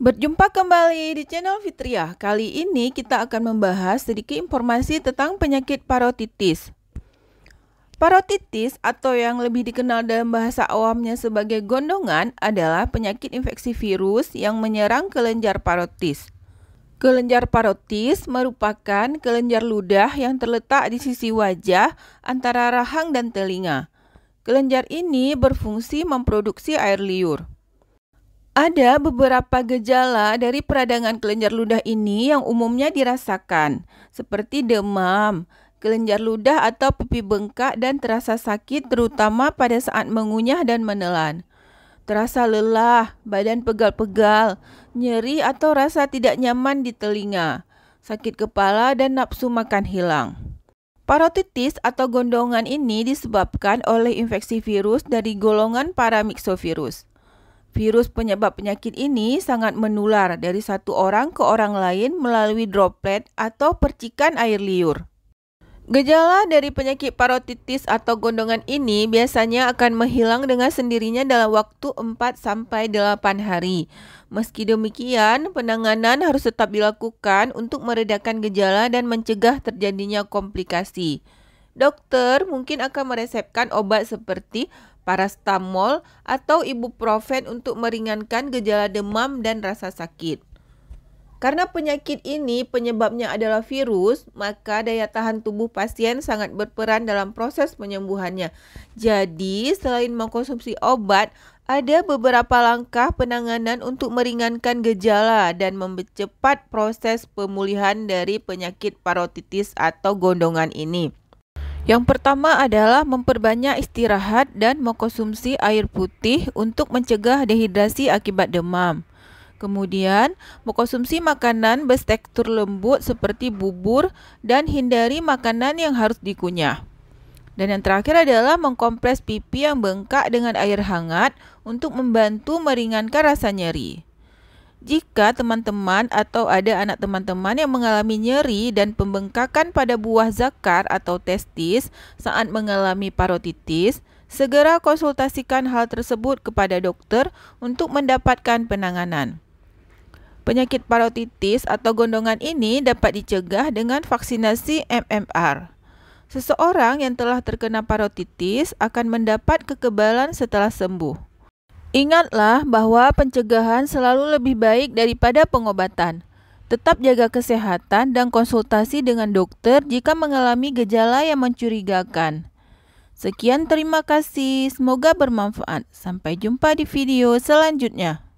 Berjumpa kembali di channel Fitria. Kali ini kita akan membahas sedikit informasi tentang penyakit parotitis. Parotitis atau yang lebih dikenal dalam bahasa awamnya sebagai gondongan adalah penyakit infeksi virus yang menyerang kelenjar parotis. Kelenjar parotis merupakan kelenjar ludah yang terletak di sisi wajah antara rahang dan telinga. Kelenjar ini berfungsi memproduksi air liur. Ada beberapa gejala dari peradangan kelenjar ludah ini yang umumnya dirasakan, seperti demam, kelenjar ludah atau pipi bengkak dan terasa sakit terutama pada saat mengunyah dan menelan. Terasa lelah, badan pegal-pegal, nyeri atau rasa tidak nyaman di telinga, sakit kepala dan nafsu makan hilang. Parotitis atau gondongan ini disebabkan oleh infeksi virus dari golongan paramyxovirus Virus penyebab penyakit ini sangat menular dari satu orang ke orang lain melalui droplet atau percikan air liur. Gejala dari penyakit parotitis atau gondongan ini biasanya akan menghilang dengan sendirinya dalam waktu 4 sampai 8 hari. Meski demikian, penanganan harus tetap dilakukan untuk meredakan gejala dan mencegah terjadinya komplikasi dokter mungkin akan meresepkan obat seperti parastamol atau ibuprofen untuk meringankan gejala demam dan rasa sakit. Karena penyakit ini penyebabnya adalah virus, maka daya tahan tubuh pasien sangat berperan dalam proses penyembuhannya. Jadi, selain mengkonsumsi obat, ada beberapa langkah penanganan untuk meringankan gejala dan mempercepat proses pemulihan dari penyakit parotitis atau gondongan ini. Yang pertama adalah memperbanyak istirahat dan mengkonsumsi air putih untuk mencegah dehidrasi akibat demam. Kemudian, mengkonsumsi makanan bertekstur lembut seperti bubur dan hindari makanan yang harus dikunyah. Dan yang terakhir adalah mengkompres pipi yang bengkak dengan air hangat untuk membantu meringankan rasa nyeri. Jika teman-teman atau ada anak teman-teman yang mengalami nyeri dan pembengkakan pada buah zakar atau testis saat mengalami parotitis, segera konsultasikan hal tersebut kepada dokter untuk mendapatkan penanganan. Penyakit parotitis atau gondongan ini dapat dicegah dengan vaksinasi MMR. Seseorang yang telah terkena parotitis akan mendapat kekebalan setelah sembuh. Ingatlah bahwa pencegahan selalu lebih baik daripada pengobatan. Tetap jaga kesehatan dan konsultasi dengan dokter jika mengalami gejala yang mencurigakan. Sekian, terima kasih. Semoga bermanfaat. Sampai jumpa di video selanjutnya.